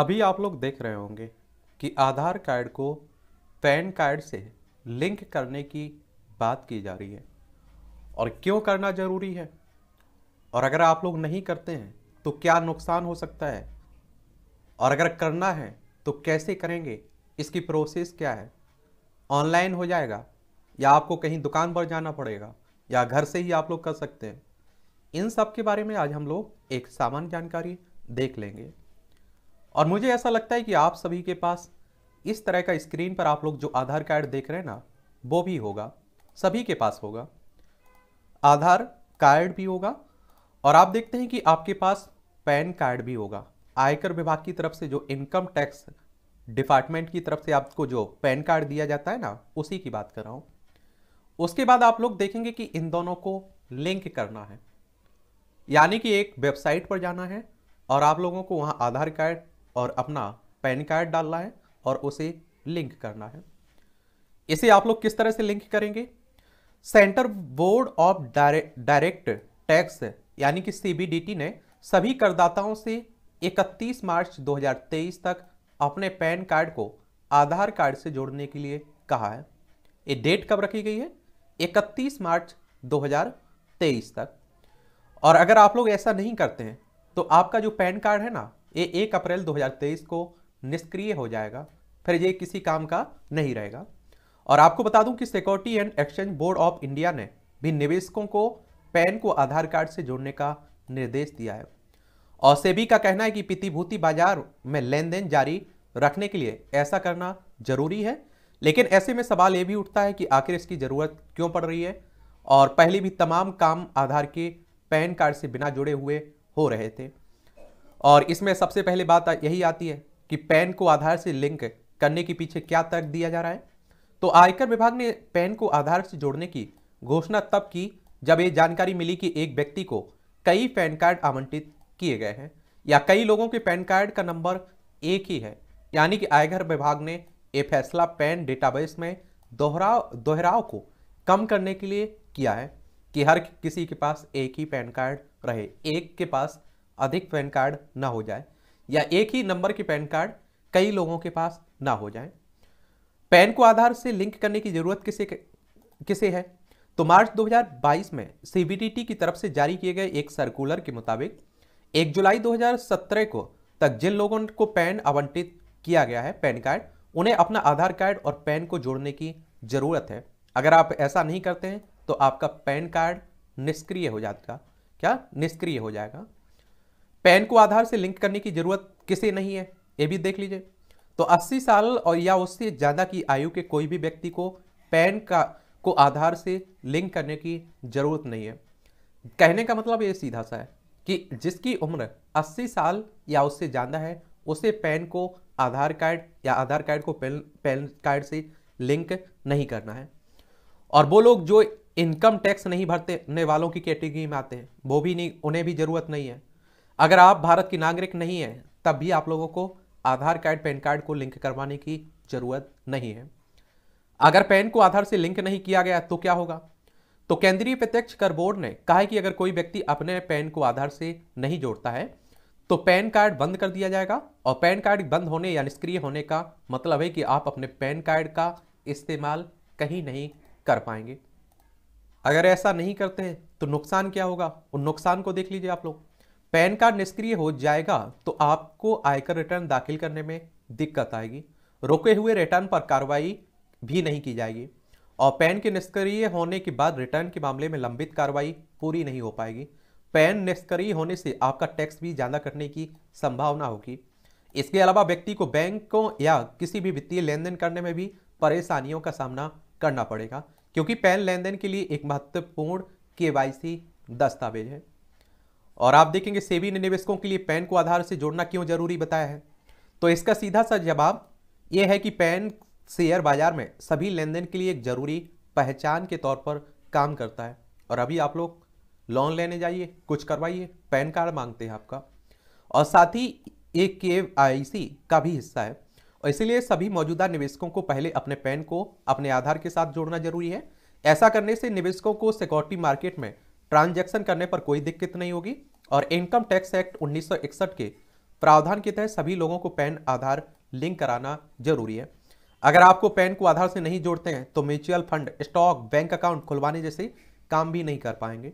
अभी आप लोग देख रहे होंगे कि आधार कार्ड को पैन कार्ड से लिंक करने की बात की जा रही है और क्यों करना ज़रूरी है और अगर आप लोग नहीं करते हैं तो क्या नुकसान हो सकता है और अगर करना है तो कैसे करेंगे इसकी प्रोसेस क्या है ऑनलाइन हो जाएगा या आपको कहीं दुकान पर जाना पड़ेगा या घर से ही आप लोग कर सकते हैं इन सब के बारे में आज हम लोग एक सामान्य जानकारी देख लेंगे और मुझे ऐसा लगता है कि आप सभी के पास इस तरह का स्क्रीन पर आप लोग जो आधार कार्ड देख रहे हैं ना वो भी होगा सभी के पास होगा आधार कार्ड भी होगा और आप देखते हैं कि आपके पास पैन कार्ड भी होगा आयकर विभाग की तरफ से जो इनकम टैक्स डिपार्टमेंट की तरफ से आपको जो पैन कार्ड दिया जाता है ना उसी की बात कर रहा हूँ उसके बाद आप लोग देखेंगे कि इन दोनों को लिंक करना है यानी कि एक वेबसाइट पर जाना है और आप लोगों को वहाँ आधार कार्ड और अपना पैन कार्ड डालना है और उसे लिंक करना है इसे आप लोग किस तरह से लिंक करेंगे center board of direct tax यानी कि सीबीडीटी ने सभी करदाताओं से 31 मार्च 2023 तक अपने पैन कार्ड को आधार कार्ड से जोड़ने के लिए कहा है ये डेट कब रखी गई है 31 मार्च 2023 तक और अगर आप लोग ऐसा नहीं करते हैं तो आपका जो पैन कार्ड है ना ये एक अप्रैल 2023 को निष्क्रिय हो जाएगा फिर ये किसी काम का नहीं रहेगा और आपको बता दूं कि security and exchange board of India ने भी निवेशकों को पैन को आधार कार्ड से जोड़ने का निर्देश दिया है और सेबी का कहना है कि प्रतिभूति बाजार में लेन देन जारी रखने के लिए ऐसा करना जरूरी है लेकिन ऐसे में सवाल ये भी उठता है कि आखिर इसकी ज़रूरत क्यों पड़ रही है और पहले भी तमाम काम आधार के पैन कार्ड से बिना जुड़े हुए हो रहे थे और इसमें सबसे पहले बात यही आती है कि पैन को आधार से लिंक करने के पीछे क्या तर्क दिया जा रहा है तो आयकर विभाग ने पैन को आधार से जोड़ने की घोषणा तब की जब ये जानकारी मिली कि एक व्यक्ति को कई पैन कार्ड आवंटित किए गए हैं या कई लोगों के पैन कार्ड का नंबर एक ही है यानी कि आयकर विभाग ने ये फैसला पैन डेटाबेस में दोहराव दोहराव को कम करने के लिए किया है कि हर किसी के पास एक ही पैन कार्ड रहे एक के पास अधिक पैन कार्ड ना हो जाए या एक ही नंबर के पैन कार्ड कई लोगों के पास ना हो जाए पैन को आधार से लिंक करने की जरूरत किसे किसे है तो मार्च 2022 में सीबीडीटी की तरफ से जारी किए गए एक सर्कुलर के मुताबिक 1 जुलाई 2017 को तक जिन लोगों को पैन आवंटित किया गया है पैन कार्ड उन्हें अपना आधार कार्ड और पैन को जोड़ने की ज़रूरत है अगर आप ऐसा नहीं करते हैं तो आपका पैन कार्ड निष्क्रिय हो जाएगा क्या निष्क्रिय हो जाएगा पैन को आधार से लिंक करने की जरूरत किसे नहीं है ये भी देख लीजिए तो 80 साल और या उससे ज़्यादा की आयु के कोई भी व्यक्ति को पैन का को आधार से लिंक करने की ज़रूरत नहीं है कहने का मतलब ये सीधा सा है कि जिसकी उम्र 80 साल या उससे ज़्यादा है उसे पैन को आधार कार्ड या आधार कार्ड को पैन पैन कार्ड से लिंक नहीं करना है और वो लोग जो इनकम टैक्स नहीं भरते वालों की कैटेगरी में आते हैं वो भी नहीं उन्हें भी ज़रूरत नहीं है अगर आप भारत की नागरिक नहीं है तब भी आप लोगों को आधार कार्ड पैन कार्ड को लिंक करवाने की जरूरत नहीं है अगर पैन को आधार से लिंक नहीं किया गया तो क्या होगा तो केंद्रीय प्रत्यक्ष कर बोर्ड ने कहा है कि अगर कोई व्यक्ति अपने पैन को आधार से नहीं जोड़ता है तो पैन कार्ड बंद कर दिया जाएगा और पैन कार्ड बंद होने या निष्क्रिय होने का मतलब है कि आप अपने पैन कार्ड का इस्तेमाल कहीं नहीं कर पाएंगे अगर ऐसा नहीं करते हैं तो नुकसान क्या होगा उन नुकसान को देख लीजिए आप लोग पैन कार्ड निष्क्रिय हो जाएगा तो आपको आयकर रिटर्न दाखिल करने में दिक्कत आएगी रोके हुए रिटर्न पर कार्रवाई भी नहीं की जाएगी और पैन के निष्क्रिय होने के बाद रिटर्न के मामले में लंबित कार्रवाई पूरी नहीं हो पाएगी पैन निष्क्रिय होने से आपका टैक्स भी ज़्यादा कटने की संभावना होगी इसके अलावा व्यक्ति को बैंकों या किसी भी वित्तीय लेन देन करने में भी परेशानियों का सामना करना पड़ेगा क्योंकि पैन लेन देन के लिए एक महत्वपूर्ण के दस्तावेज है और आप देखेंगे सेबी ने निवेशकों के लिए पैन को आधार से जोड़ना क्यों जरूरी बताया है तो इसका सीधा सा जवाब यह है कि पैन शेयर बाजार में सभी लेन देन के लिए एक जरूरी पहचान के तौर पर काम करता है और अभी आप लोग लोन लेने जाइए कुछ करवाइए पैन कार्ड मांगते हैं आपका और साथ ही एक के आई सी का भी हिस्सा है और इसीलिए सभी मौजूदा निवेशकों को पहले अपने पैन को अपने आधार के साथ जोड़ना जरूरी है ऐसा करने से निवेशकों को सिक्योरिटी मार्केट में ट्रांजैक्शन करने पर कोई दिक्कत नहीं होगी और इनकम टैक्स एक्ट उन्नीस के प्रावधान के तहत सभी लोगों को पैन आधार लिंक कराना जरूरी है अगर आपको पैन को आधार से नहीं जोड़ते हैं तो mutual fund stock bank account खुलवाने जैसे काम भी नहीं कर पाएंगे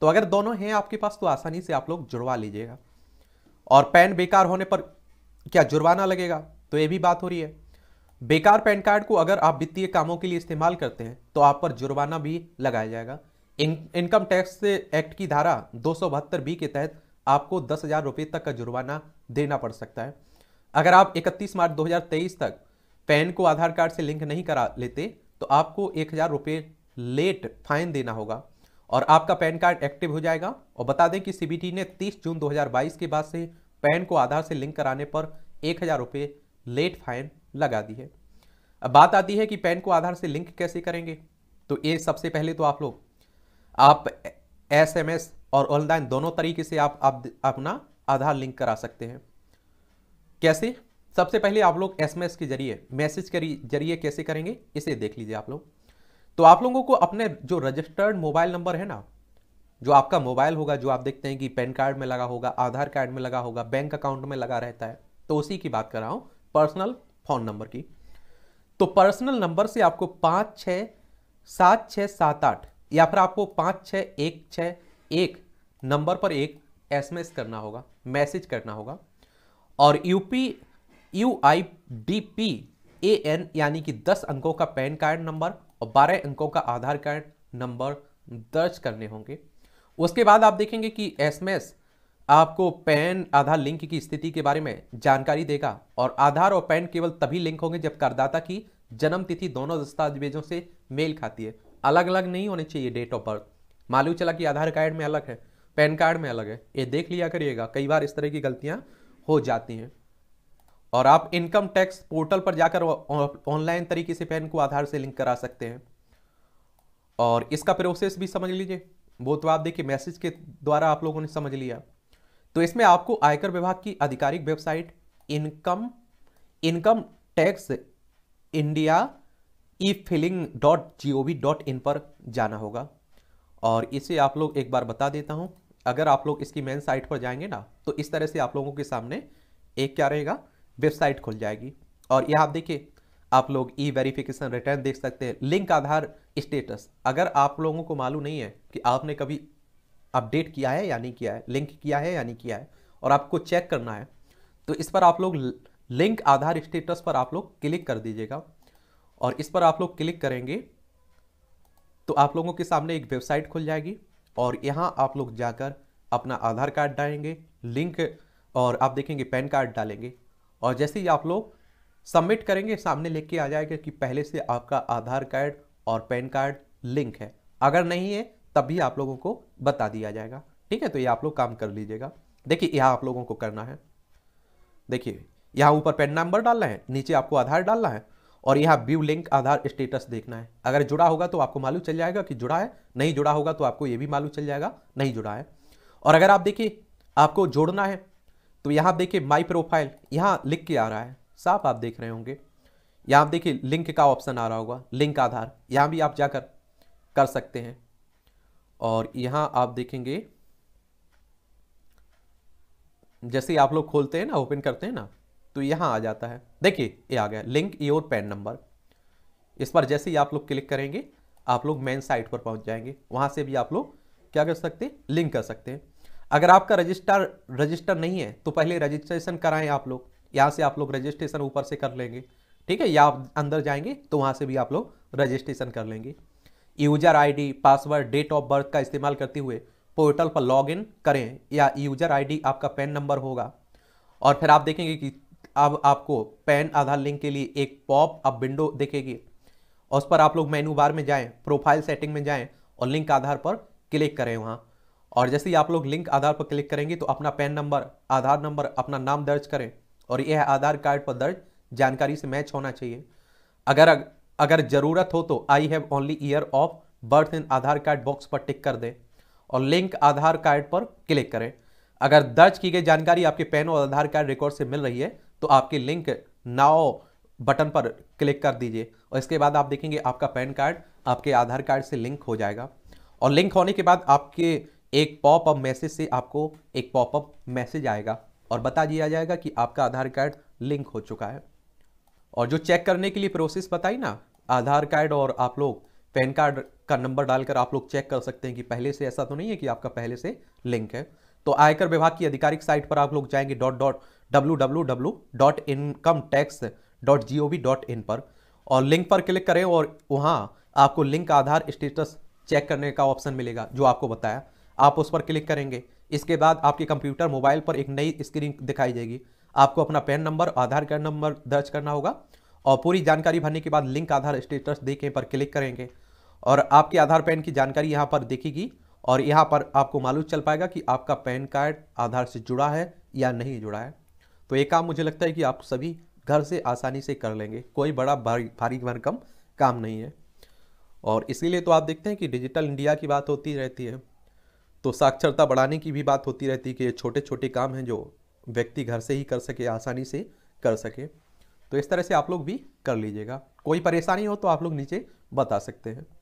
तो अगर दोनों हैं आपके पास तो आसानी से आप लोग जुड़वा लीजिएगा और पैन बेकार होने पर क्या जुर्माना लगेगा तो ये भी बात हो रही है बेकार पैन कार्ड को अगर आप वित्तीय कामों के लिए इस्तेमाल करते हैं तो आप पर जुर्माना भी लगाया जाएगा इन इनकम टैक्स एक्ट की धारा दो बी के तहत आपको दस हज़ार रुपये तक का जुर्माना देना पड़ सकता है अगर आप 31 मार्च 2023 तक पैन को आधार कार्ड से लिंक नहीं करा लेते तो आपको एक हज़ार रुपये लेट फाइन देना होगा और आपका पैन कार्ड एक्टिव हो जाएगा और बता दें कि सीबीटी ने 30 जून 2022 के बाद से पैन को आधार से लिंक कराने पर एक हज़ार रुपये लेट फाइन लगा दी है अब बात आती है कि पैन को आधार से लिंक कैसे करेंगे तो ये सबसे पहले तो आप लोग आप एसएमएस और ऑनलाइन दोनों तरीके से आप, आप अपना आधार लिंक करा सकते हैं कैसे सबसे पहले आप लोग एसएमएस के जरिए मैसेज के जरिए कैसे करेंगे इसे देख लीजिए आप लोग तो आप लोगों को अपने जो रजिस्टर्ड मोबाइल नंबर है ना जो आपका मोबाइल होगा जो आप देखते हैं कि पैन कार्ड में लगा होगा आधार कार्ड में लगा होगा बैंक अकाउंट में लगा रहता है तो उसी की बात कर रहा हूँ पर्सनल फोन नंबर की तो पर्सनल नंबर से आपको पाँच छः सात छः सात आठ या फिर आपको पाँच छः एक छः एक नंबर पर एक एस करना होगा मैसेज करना होगा और U P U I D P A N यानी कि 10 अंकों का पैन कार्ड नंबर और 12 अंकों का आधार कार्ड नंबर दर्ज करने होंगे उसके बाद आप देखेंगे कि एस आपको पैन आधार लिंक की स्थिति के बारे में जानकारी देगा और आधार और पैन केवल तभी लिंक होंगे जब करदाता की जन्म तिथि दोनों दस्तावेजों से मेल खाती है अलग अलग नहीं होने चाहिए डेट ऑफ बर्थ मालूम चला कि आधार कार्ड में अलग है पैन कार्ड में अलग है ये देख लिया करिएगा कई बार इस तरह की गलतियाँ हो जाती हैं और आप इनकम टैक्स पोर्टल पर जाकर ऑनलाइन तरीके से पैन को आधार से लिंक करा सकते हैं और इसका प्रोसेस भी समझ लीजिए वो तो आप देखिए मैसेज के द्वारा आप लोगों ने समझ लिया तो इसमें आपको आयकर विभाग की आधिकारिक website income income tax India e filing dot G O V dot in पर जाना होगा और इसे आप लोग एक बार बता देता हूँ अगर आप लोग इसकी मेन साइट पर जाएंगे ना तो इस तरह से आप लोगों के सामने एक क्या रहेगा वेबसाइट खुल जाएगी और यह आप देखिए आप लोग ई वेरिफिकेशन रिटर्न देख सकते हैं लिंक आधार स्टेटस अगर आप लोगों को मालूम नहीं है कि आपने कभी अपडेट किया है या नहीं किया है लिंक किया है या नहीं किया है और आपको चेक करना है तो इस पर आप लोग लिंक आधार स्टेटस पर आप लोग क्लिक कर दीजिएगा और इस पर आप लोग क्लिक करेंगे तो आप लोगों के सामने एक वेबसाइट खुल जाएगी और यहाँ आप लोग जाकर अपना आधार कार्ड डालेंगे लिंक और आप देखेंगे पैन कार्ड डालेंगे और जैसे ही आप लोग सबमिट करेंगे सामने लिख के आ जाएगा कि पहले से आपका आधार कार्ड और पैन कार्ड लिंक है अगर नहीं है तब भी आप लोगों को बता दिया जाएगा ठीक है तो ये आप लोग काम कर लीजिएगा देखिए यहाँ आप लोगों को करना है देखिए यहाँ ऊपर पैन नंबर डालना है नीचे आपको आधार डालना है और यहाँ व्यू लिंक आधार स्टेटस देखना है अगर जुड़ा होगा तो आपको मालूम चल जाएगा कि जुड़ा है नहीं जुड़ा होगा तो आपको ये भी मालूम चल जाएगा नहीं जुड़ा है और अगर आप देखिए आपको जोड़ना है तो यहाँ देखिए माई प्रोफाइल यहाँ लिख के आ रहा है साफ आप देख रहे होंगे यहाँ देखिए लिंक का ऑप्शन आ रहा होगा लिंक आधार यहाँ भी आप जाकर कर सकते हैं और यहाँ आप देखेंगे जैसे आप लोग खोलते हैं ना ओपन करते हैं ना तो यहाँ आ जाता है देखिए ये आ गया लिंक योर पैन नंबर इस पर जैसे ही आप लोग क्लिक करेंगे आप लोग मेन साइट पर पहुंच जाएंगे वहाँ से भी आप लोग क्या कर सकते हैं लिंक कर सकते हैं अगर आपका रजिस्टर रजिस्टर नहीं है तो पहले रजिस्ट्रेशन कराएं आप लोग यहाँ से आप लोग रजिस्ट्रेशन ऊपर से कर लेंगे ठीक है या आप अंदर जाएंगे तो वहाँ से भी आप लोग रजिस्ट्रेशन कर लेंगे user I password date of birth का इस्तेमाल करते हुए पोर्टल पर लॉग करें या यूजर आई आपका पैन नंबर होगा और फिर आप देखेंगे कि अब आपको पैन आधार लिंक के लिए एक पॉप अप विंडो दिखेगी और उस पर आप लोग मेनू बार में जाएं प्रोफाइल सेटिंग में जाएं और लिंक आधार पर क्लिक करें वहां और जैसे ही आप लोग लिंक आधार पर क्लिक करेंगे तो अपना पैन नंबर आधार नंबर अपना नाम दर्ज करें और यह आधार कार्ड पर दर्ज जानकारी से मैच होना चाहिए अगर अगर ज़रूरत हो तो I have only year of birth in Aadhaar card box पर टिक कर दें और लिंक आधार कार्ड पर क्लिक करें अगर दर्ज की गई जानकारी आपके पैन और आधार कार्ड रिकॉर्ड से मिल रही है तो आपकी लिंक नाव बटन पर क्लिक कर दीजिए और इसके बाद आप देखेंगे आपका पैन कार्ड आपके आधार कार्ड से लिंक हो जाएगा और लिंक होने के बाद आपके एक पॉपअप मैसेज से आपको एक पॉपअप मैसेज आएगा और बता दिया जाएगा कि आपका आधार कार्ड लिंक हो चुका है और जो चेक करने के लिए प्रोसेस बताई ना आधार कार्ड और आप लोग पैन कार्ड का नंबर डालकर आप लोग चेक कर सकते हैं कि पहले से ऐसा तो नहीं है कि आपका पहले से लिंक है तो आयकर विभाग की आधिकारिक साइट पर आप लोग जाएंगे डॉट डॉट www.incomeTax.gov.in पर और लिंक पर क्लिक करें और वहाँ आपको लिंक आधार स्टेटस चेक करने का ऑप्शन मिलेगा जो आपको बताया आप उस पर क्लिक करेंगे इसके बाद आपके कंप्यूटर मोबाइल पर एक नई स्क्रीन दिखाई देगी आपको अपना PAN number Aadhaar card number दर्ज करना होगा और पूरी जानकारी भरने के बाद लिंक आधार स्टेटस देखें पर क्लिक करेंगे और आपके आधार पैन की जानकारी यहाँ पर दिखेगी और यहाँ पर आपको मालूम चल पाएगा कि आपका पैन कार्ड आधार से जुड़ा है या नहीं जुड़ा है तो ये काम मुझे लगता है कि आप सभी घर से आसानी से कर लेंगे कोई बड़ा भारी भारी भरकम काम नहीं है और इसीलिए तो आप देखते हैं कि डिजिटल इंडिया की बात होती रहती है तो साक्षरता बढ़ाने की भी बात होती रहती है कि ये छोटे छोटे काम हैं जो व्यक्ति घर से ही कर सके आसानी से कर सके तो इस तरह से आप लोग भी कर लीजिएगा कोई परेशानी हो तो आप लोग नीचे बता सकते हैं